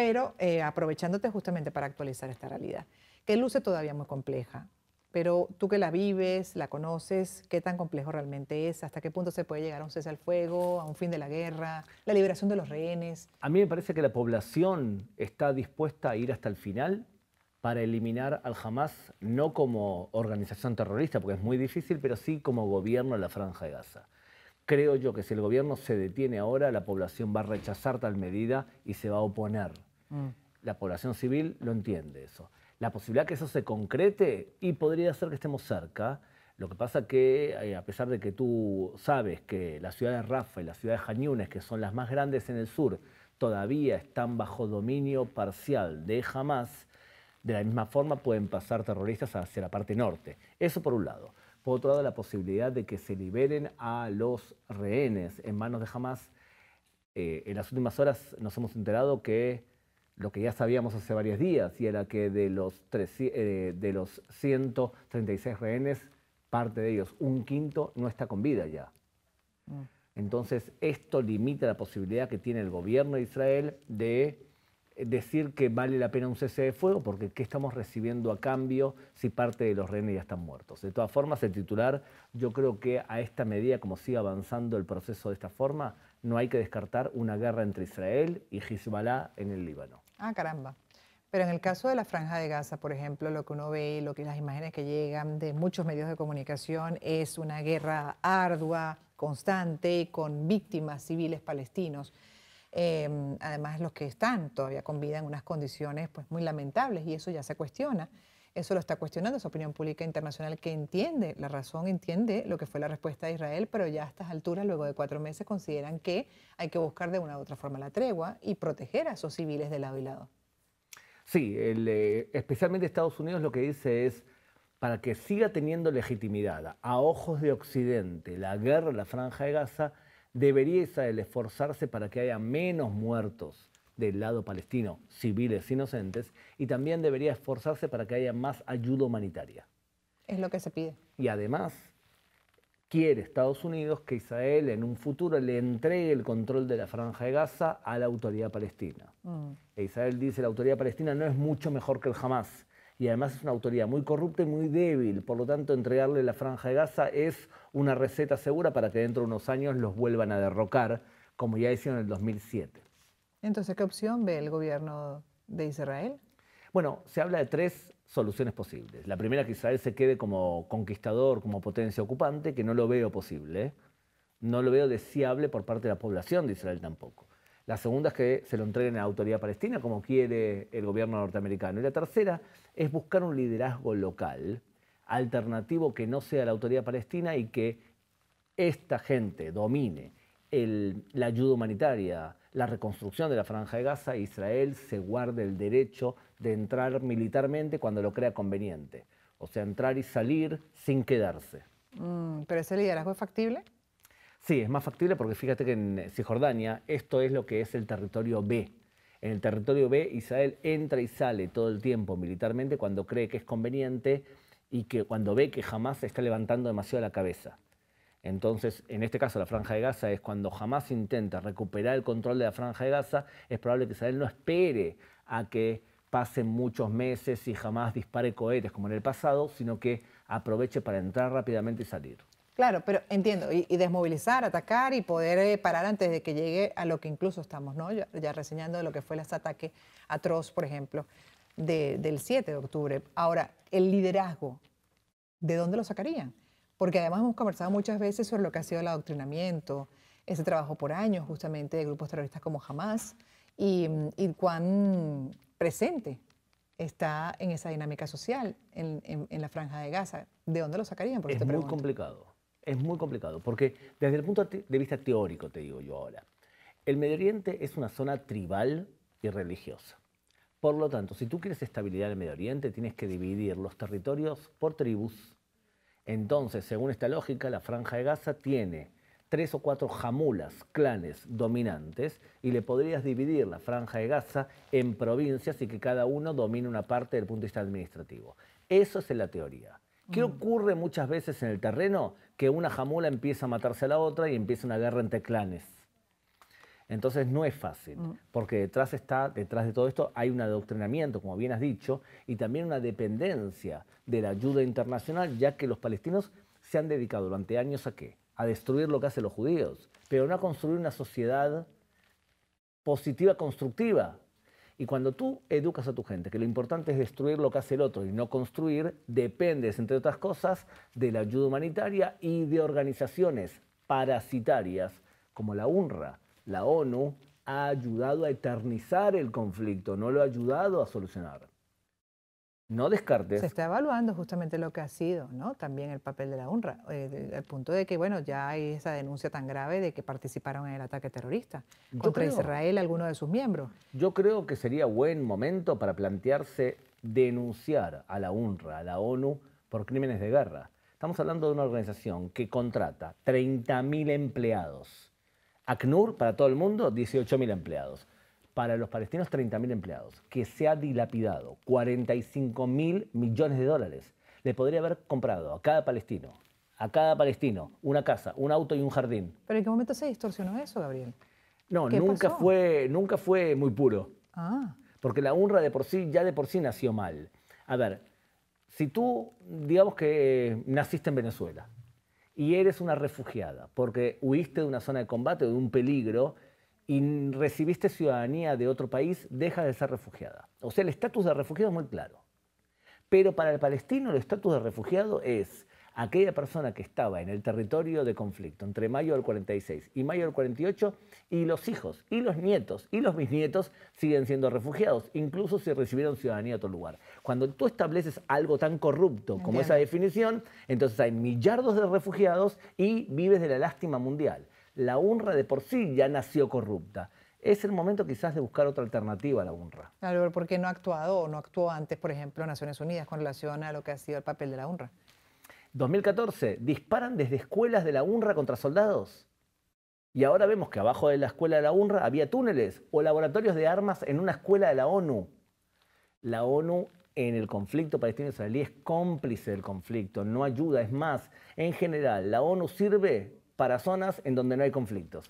pero eh, aprovechándote justamente para actualizar esta realidad, que luce todavía muy compleja, pero tú que la vives, la conoces, ¿qué tan complejo realmente es? ¿Hasta qué punto se puede llegar a un cese al fuego, a un fin de la guerra, la liberación de los rehenes? A mí me parece que la población está dispuesta a ir hasta el final para eliminar al Hamas, no como organización terrorista, porque es muy difícil, pero sí como gobierno de la Franja de Gaza. Creo yo que si el gobierno se detiene ahora, la población va a rechazar tal medida y se va a oponer. Mm. La población civil lo entiende eso. La posibilidad que eso se concrete y podría ser que estemos cerca. Lo que pasa que, eh, a pesar de que tú sabes que las ciudades de Rafa y las ciudades de Jañunes, que son las más grandes en el sur, todavía están bajo dominio parcial de Hamas, de la misma forma pueden pasar terroristas hacia la parte norte. Eso por un lado. Por otro lado, la posibilidad de que se liberen a los rehenes en manos de Hamas. Eh, en las últimas horas nos hemos enterado que lo que ya sabíamos hace varios días, y era que de los, eh, de los 136 rehenes, parte de ellos, un quinto, no está con vida ya. Mm. Entonces, esto limita la posibilidad que tiene el gobierno de Israel de decir que vale la pena un cese de fuego, porque ¿qué estamos recibiendo a cambio si parte de los rehenes ya están muertos? De todas formas, el titular, yo creo que a esta medida, como sigue avanzando el proceso de esta forma, no hay que descartar una guerra entre Israel y Hezbollah en el Líbano. Ah, caramba. Pero en el caso de la franja de Gaza, por ejemplo, lo que uno ve, lo que las imágenes que llegan de muchos medios de comunicación es una guerra ardua, constante, con víctimas civiles palestinos. Em, además, los que están todavía con vida en unas condiciones pues, muy lamentables y eso ya se cuestiona. Eso lo está cuestionando esa opinión pública internacional que entiende la razón, entiende lo que fue la respuesta de Israel, pero ya a estas alturas, luego de cuatro meses, consideran que hay que buscar de una u otra forma la tregua y proteger a esos civiles de lado y lado. Sí, eh, especialmente Estados Unidos lo que dice es, para que siga teniendo legitimidad a ojos de Occidente la guerra en la franja de Gaza, debería Israel esforzarse para que haya menos muertos del lado palestino, civiles inocentes, y también debería esforzarse para que haya más ayuda humanitaria. Es lo que se pide. Y además, quiere Estados Unidos que Israel en un futuro le entregue el control de la franja de Gaza a la autoridad palestina. Mm. E Israel dice, la autoridad palestina no es mucho mejor que el Hamas y además es una autoridad muy corrupta y muy débil. Por lo tanto, entregarle la franja de Gaza es una receta segura para que dentro de unos años los vuelvan a derrocar, como ya hicieron en el 2007. Entonces, ¿qué opción ve el gobierno de Israel? Bueno, se habla de tres soluciones posibles. La primera, que Israel se quede como conquistador, como potencia ocupante, que no lo veo posible. ¿eh? No lo veo deseable por parte de la población de Israel tampoco. La segunda es que se lo entreguen a la autoridad palestina, como quiere el gobierno norteamericano. Y la tercera es buscar un liderazgo local, alternativo que no sea la autoridad palestina y que esta gente domine la ayuda humanitaria, la reconstrucción de la franja de Gaza, e Israel se guarde el derecho de entrar militarmente cuando lo crea conveniente. O sea, entrar y salir sin quedarse. Mm, ¿Pero ese liderazgo es factible? Sí, es más factible porque fíjate que en eh, Cisjordania esto es lo que es el territorio B. En el territorio B Israel entra y sale todo el tiempo militarmente cuando cree que es conveniente y que cuando ve que jamás se está levantando demasiado la cabeza. Entonces, en este caso, la Franja de Gaza es cuando jamás intenta recuperar el control de la Franja de Gaza, es probable que Israel no espere a que pasen muchos meses y jamás dispare cohetes como en el pasado, sino que aproveche para entrar rápidamente y salir. Claro, pero entiendo, y, desmovilizar, atacar y poder eh, parar antes de que llegue a lo que incluso estamos, ¿no? Ya, reseñando lo que fue el ataque atroz, por ejemplo, del 7 de octubre. Ahora, el liderazgo, ¿de dónde lo sacarían? Porque además hemos conversado muchas veces sobre lo que ha sido el adoctrinamiento, ese trabajo por años justamente de grupos terroristas como Hamas, y, cuán presente está en esa dinámica social en, la franja de Gaza. ¿De dónde lo sacarían? Por es muy complicado. Es muy complicado, porque desde el punto de vista teórico, te digo yo ahora, el Medio Oriente es una zona tribal y religiosa. Por lo tanto, si tú quieres estabilidad en el Medio Oriente, tienes que dividir los territorios por tribus. Entonces, según esta lógica, la franja de Gaza tiene tres o cuatro jamulas, clanes dominantes, y le podrías dividir la franja de Gaza en provincias y que cada uno domine una parte del punto de vista administrativo. Eso es la teoría. ¿Qué mm. ocurre muchas veces en el terreno? Que una jamula empieza a matarse a la otra y empieza una guerra entre clanes. Entonces no es fácil, mm. porque detrás está, detrás de todo esto hay un adoctrinamiento, como bien has dicho, y también una dependencia de la ayuda internacional, ya que los palestinos se han dedicado durante años a qué? A destruir lo que hacen los judíos, pero no a construir una sociedad positiva, constructiva, y cuando tú educas a tu gente, que lo importante es destruir lo que hace el otro y no construir, dependes, entre otras cosas, de la ayuda humanitaria y de organizaciones parasitarias como la UNRWA. La ONU ha ayudado a eternizar el conflicto, no lo ha ayudado a solucionar no descartes. Se está evaluando justamente lo que ha sido, ¿no? También el papel de la UNRWA, eh, al punto de que, bueno, ya hay esa denuncia tan grave de que participaron en el ataque terrorista contra Israel algunos de sus miembros. Yo creo que sería buen momento para plantearse denunciar a la UNRWA, a la ONU, por crímenes de guerra. Estamos hablando de una organización que contrata 30.000 empleados. ACNUR, para todo el mundo, 18.000 empleados para los palestinos 30.000 empleados, que se ha dilapidado 45.000 millones de dólares. Le podría haber comprado a cada palestino, a cada palestino, una casa, un auto y un jardín. ¿Pero en qué momento se distorsionó eso, Gabriel? No, nunca fue, nunca fue muy puro. Ah. Porque la honra de por sí, ya de por sí nació mal. A ver, si tú, digamos que eh, naciste en Venezuela y eres una refugiada porque huiste de una zona de combate, o de un peligro, y recibiste ciudadanía de otro país, deja de ser refugiada. O sea, el estatus de refugiado es muy claro. Pero para el palestino el estatus de refugiado es aquella persona que estaba en el territorio de conflicto entre mayo del 46 y mayo del 48 y los hijos y los nietos y los bisnietos siguen siendo refugiados, incluso si recibieron ciudadanía de otro lugar. Cuando tú estableces algo tan corrupto como esa definición, entonces hay millardos de refugiados y vives de la lástima mundial la UNRWA de por sí ya nació corrupta. Es el momento quizás de buscar otra alternativa a la UNRWA. ¿por qué no ha actuado o no actuó antes, por ejemplo, Naciones Unidas con relación a lo que ha sido el papel de la UNRWA? 2014, disparan desde escuelas de la UNRWA contra soldados. Y ahora vemos que abajo de la escuela de la UNRWA había túneles o laboratorios de armas en una escuela de la ONU. La ONU en el conflicto palestino-israelí es cómplice del conflicto, no ayuda. Es más, en general, la ONU sirve para zonas en donde no hay conflictos.